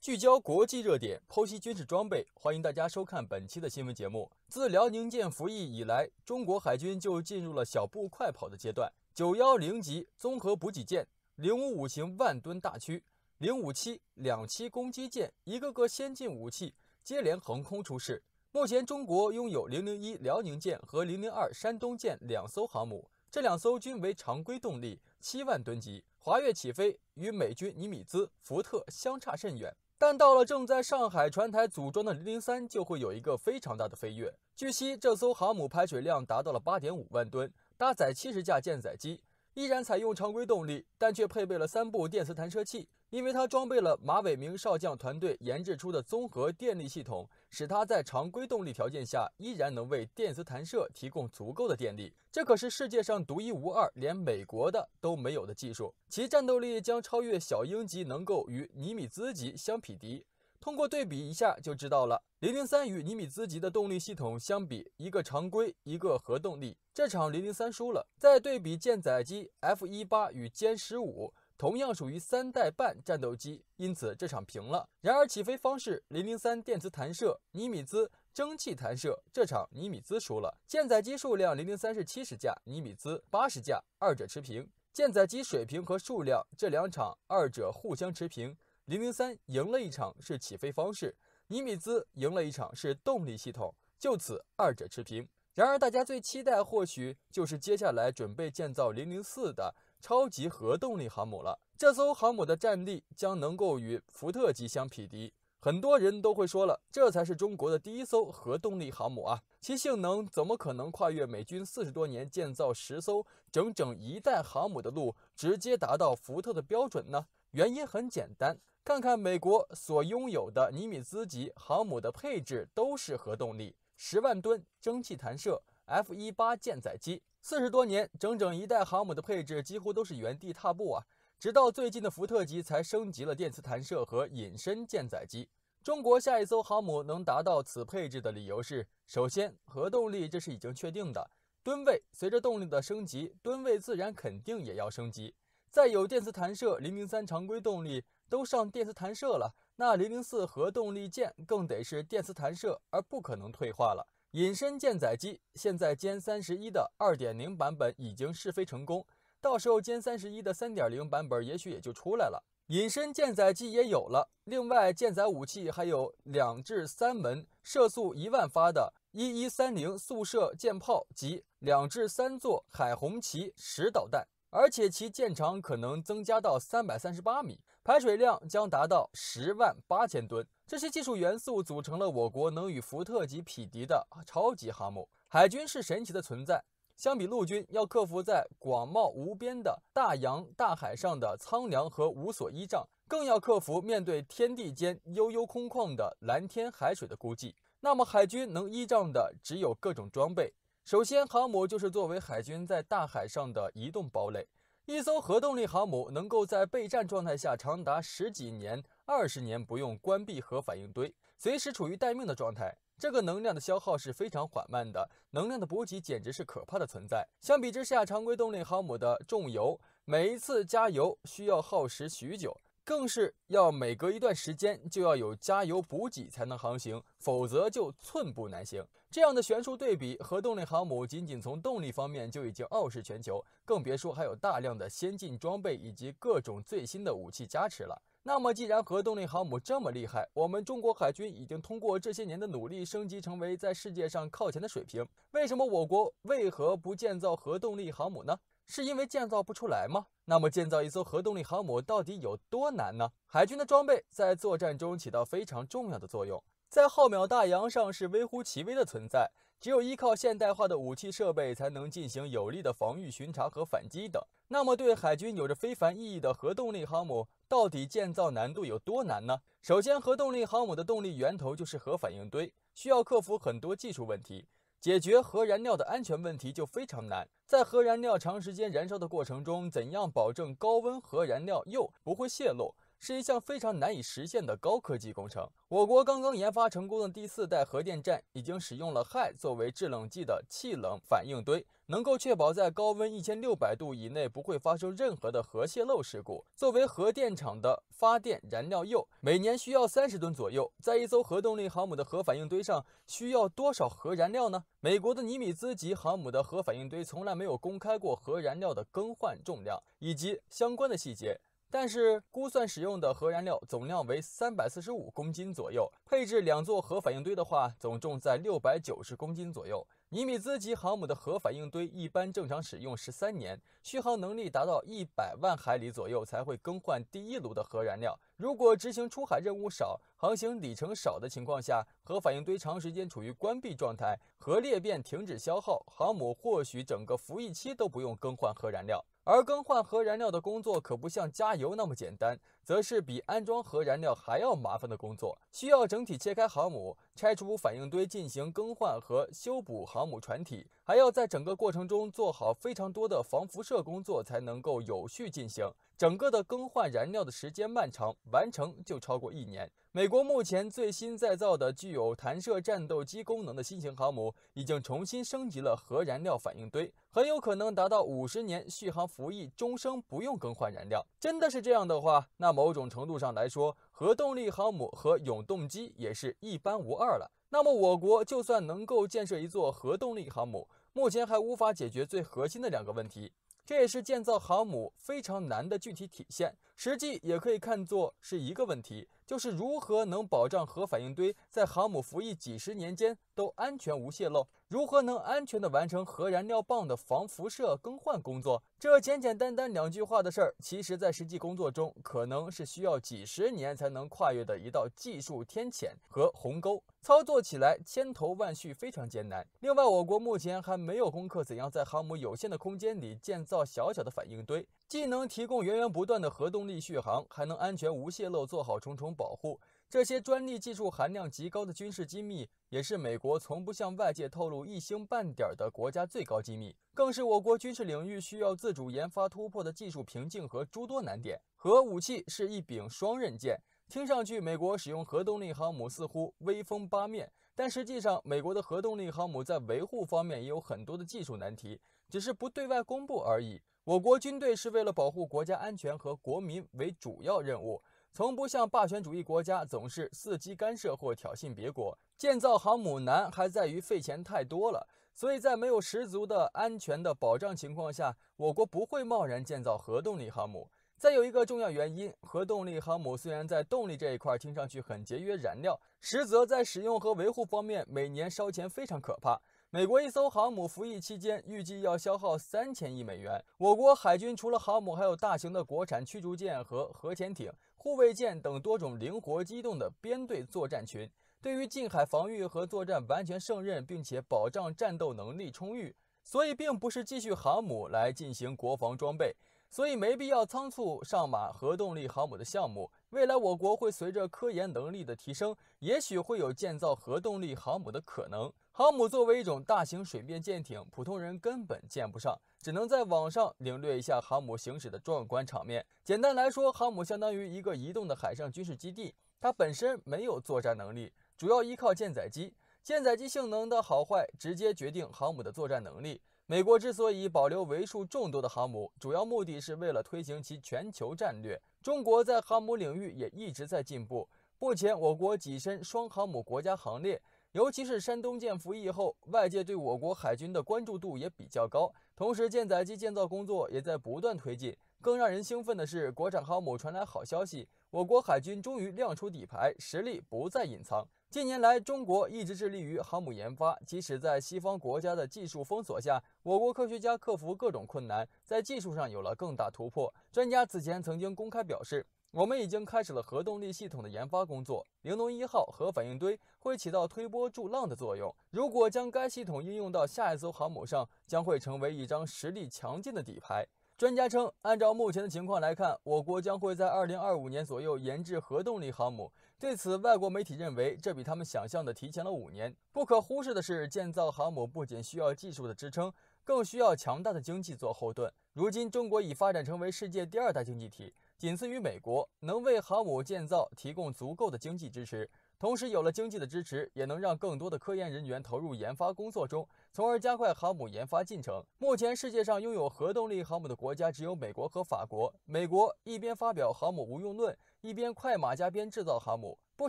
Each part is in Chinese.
聚焦国际热点，剖析军事装备，欢迎大家收看本期的新闻节目。自辽宁舰服役以来，中国海军就进入了小步快跑的阶段。九幺零级综合补给舰、零五五型万吨大驱、零五七两栖攻击舰，一个个先进武器接连横空出世。目前，中国拥有零零一辽宁舰和零零二山东舰两艘航母，这两艘均为常规动力，七万吨级，滑跃起飞，与美军尼米兹、福特相差甚远。但到了正在上海船台组装的零零三，就会有一个非常大的飞跃。据悉，这艘航母排水量达到了八点五万吨，搭载七十架舰载机，依然采用常规动力，但却配备了三部电磁弹射器，因为它装备了马伟明少将团队研制出的综合电力系统。使它在常规动力条件下依然能为电磁弹射提供足够的电力，这可是世界上独一无二、连美国的都没有的技术。其战斗力将超越小鹰级，能够与尼米兹级相匹敌。通过对比一下就知道了：零零三与尼米兹级的动力系统相比，一个常规，一个核动力，这场零零三输了。再对比舰载机 F 一八与歼十五。同样属于三代半战斗机，因此这场平了。然而起飞方式，零零三电磁弹射，尼米兹蒸汽弹射，这场尼米兹输了。舰载机数量，零零三是七十架，尼米兹八十架，二者持平。舰载机水平和数量这两场二者互相持平。零零三赢了一场是起飞方式，尼米兹赢了一场是动力系统，就此二者持平。然而大家最期待或许就是接下来准备建造零零四的。超级核动力航母了，这艘航母的战力将能够与福特级相匹敌。很多人都会说了，这才是中国的第一艘核动力航母啊，其性能怎么可能跨越美军四十多年建造十艘整整一代航母的路，直接达到福特的标准呢？原因很简单，看看美国所拥有的尼米兹级航母的配置都是核动力，十万吨蒸汽弹射，F 一八舰载机。四十多年，整整一代航母的配置几乎都是原地踏步啊！直到最近的福特级才升级了电磁弹射和隐身舰载机。中国下一艘航母能达到此配置的理由是：首先，核动力这是已经确定的；吨位随着动力的升级，吨位自然肯定也要升级。再有电磁弹射，零零三常规动力都上电磁弹射了，那零零四核动力舰更得是电磁弹射，而不可能退化了。隐身舰载机现在歼三十一的二点零版本已经试飞成功，到时候歼三十一的三点零版本也许也就出来了。隐身舰载机也有，了另外舰载武器还有两至三门射速一万发的一一三零速射舰炮及两至三座海红旗十导弹。而且其舰长可能增加到三百三十八米，排水量将达到十万八千吨。这些技术元素组成了我国能与福特级匹敌的超级航母。海军是神奇的存在，相比陆军要克服在广袤无边的大洋大海上的苍凉和无所依仗，更要克服面对天地间悠悠空旷的蓝天海水的孤寂。那么，海军能依仗的只有各种装备。首先，航母就是作为海军在大海上的移动堡垒。一艘核动力航母能够在备战状态下长达十几年、二十年不用关闭核反应堆，随时处于待命的状态。这个能量的消耗是非常缓慢的，能量的补给简直是可怕的存在。相比之下，常规动力航母的重油，每一次加油需要耗时许久。更是要每隔一段时间就要有加油补给才能航行，否则就寸步难行。这样的悬殊对比，核动力航母仅仅从动力方面就已经傲视全球，更别说还有大量的先进装备以及各种最新的武器加持了。那么，既然核动力航母这么厉害，我们中国海军已经通过这些年的努力升级成为在世界上靠前的水平，为什么我国为何不建造核动力航母呢？是因为建造不出来吗？那么建造一艘核动力航母到底有多难呢？海军的装备在作战中起到非常重要的作用，在浩渺大洋上是微乎其微的存在，只有依靠现代化的武器设备，才能进行有力的防御、巡查和反击等。那么对海军有着非凡意义的核动力航母，到底建造难度有多难呢？首先，核动力航母的动力源头就是核反应堆，需要克服很多技术问题。解决核燃料的安全问题就非常难，在核燃料长时间燃烧的过程中，怎样保证高温核燃料又不会泄漏？是一项非常难以实现的高科技工程。我国刚刚研发成功的第四代核电站已经使用了氦作为制冷剂的气冷反应堆，能够确保在高温一千六百度以内不会发生任何的核泄漏事故。作为核电厂的发电燃料铀，每年需要三十吨左右。在一艘核动力航母的核反应堆上需要多少核燃料呢？美国的尼米兹级航母的核反应堆从来没有公开过核燃料的更换重量以及相关的细节。但是估算使用的核燃料总量为三百四十五公斤左右，配置两座核反应堆的话，总重在六百九十公斤左右。尼米兹级航母的核反应堆一般正常使用十三年，续航能力达到一百万海里左右才会更换第一炉的核燃料。如果执行出海任务少、航行里程少的情况下，核反应堆长时间处于关闭状态，核裂变停止消耗，航母或许整个服役期都不用更换核燃料。而更换核燃料的工作可不像加油那么简单，则是比安装核燃料还要麻烦的工作，需要整体切开航母。拆除反应堆进行更换和修补航母船体，还要在整个过程中做好非常多的防辐射工作，才能够有序进行。整个的更换燃料的时间漫长，完成就超过一年。美国目前最新再造的具有弹射战斗机功能的新型航母，已经重新升级了核燃料反应堆，很有可能达到五十年续航服役，终生不用更换燃料。真的是这样的话，那某种程度上来说。核动力航母和永动机也是一般无二了。那么，我国就算能够建设一座核动力航母，目前还无法解决最核心的两个问题，这也是建造航母非常难的具体体现。实际也可以看作是一个问题，就是如何能保障核反应堆在航母服役几十年间都安全无泄漏，如何能安全的完成核燃料棒的防辐射更换工作。这简简单单两句话的事儿，其实，在实际工作中，可能是需要几十年才能跨越的一道技术天堑和鸿沟，操作起来千头万绪，非常艰难。另外，我国目前还没有攻克怎样在航母有限的空间里建造小小的反应堆，既能提供源源不断的核动。力续航还能安全无泄漏，做好重重保护。这些专利技术含量极高的军事机密，也是美国从不向外界透露一星半点的国家最高机密，更是我国军事领域需要自主研发突破的技术瓶颈和诸多难点。核武器是一柄双刃剑，听上去美国使用核动力航母似乎威风八面。但实际上，美国的核动力航母在维护方面也有很多的技术难题，只是不对外公布而已。我国军队是为了保护国家安全和国民为主要任务，从不像霸权主义国家总是伺机干涉或挑衅别国。建造航母难还在于费钱太多了，所以在没有十足的安全的保障情况下，我国不会贸然建造核动力航母。再有一个重要原因，核动力航母虽然在动力这一块听上去很节约燃料，实则在使用和维护方面每年烧钱非常可怕。美国一艘航母服役期间预计要消耗三千亿美元。我国海军除了航母，还有大型的国产驱逐舰和核潜艇、护卫舰等多种灵活机动的编队作战群，对于近海防御和作战完全胜任，并且保障战斗能力充裕，所以并不是继续航母来进行国防装备。所以没必要仓促上马核动力航母的项目。未来我国会随着科研能力的提升，也许会有建造核动力航母的可能。航母作为一种大型水面舰艇，普通人根本见不上，只能在网上领略一下航母行驶的壮观场面。简单来说，航母相当于一个移动的海上军事基地，它本身没有作战能力，主要依靠舰载机。舰载机性能的好坏，直接决定航母的作战能力。美国之所以保留为数众多的航母，主要目的是为了推行其全球战略。中国在航母领域也一直在进步，目前我国跻身双航母国家行列，尤其是山东舰服役后，外界对我国海军的关注度也比较高。同时，舰载机建造工作也在不断推进。更让人兴奋的是，国产航母传来好消息。我国海军终于亮出底牌，实力不再隐藏。近年来，中国一直致力于航母研发，即使在西方国家的技术封锁下，我国科学家克服各种困难，在技术上有了更大突破。专家此前曾经公开表示，我们已经开始了核动力系统的研发工作，玲珑一号核反应堆会起到推波助浪的作用。如果将该系统应用到下一艘航母上，将会成为一张实力强劲的底牌。专家称，按照目前的情况来看，我国将会在二零二五年左右研制核动力航母。对此，外国媒体认为这比他们想象的提前了五年。不可忽视的是，建造航母不仅需要技术的支撑，更需要强大的经济做后盾。如今，中国已发展成为世界第二大经济体，仅次于美国，能为航母建造提供足够的经济支持。同时，有了经济的支持，也能让更多的科研人员投入研发工作中，从而加快航母研发进程。目前，世界上拥有核动力航母的国家只有美国和法国。美国一边发表航母无用论，一边快马加鞭制造航母，不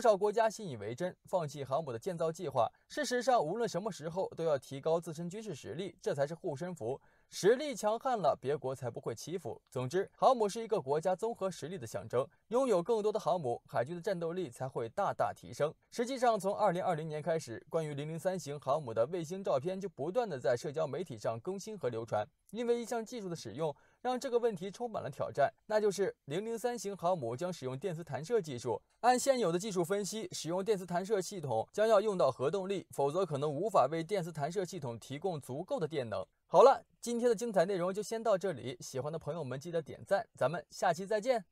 少国家信以为真，放弃航母的建造计划。事实上，无论什么时候，都要提高自身军事实力，这才是护身符。实力强悍了，别国才不会欺负。总之，航母是一个国家综合实力的象征，拥有更多的航母，海军的战斗力才会大大提升。实际上，从二零二零年开始，关于零零三型航母的卫星照片就不断的在社交媒体上更新和流传。因为一项技术的使用，让这个问题充满了挑战，那就是零零三型航母将使用电磁弹射技术。按现有的技术分析，使用电磁弹射系统将要用到核动力，否则可能无法为电磁弹射系统提供足够的电能。好了，今天的精彩内容就先到这里。喜欢的朋友们记得点赞，咱们下期再见。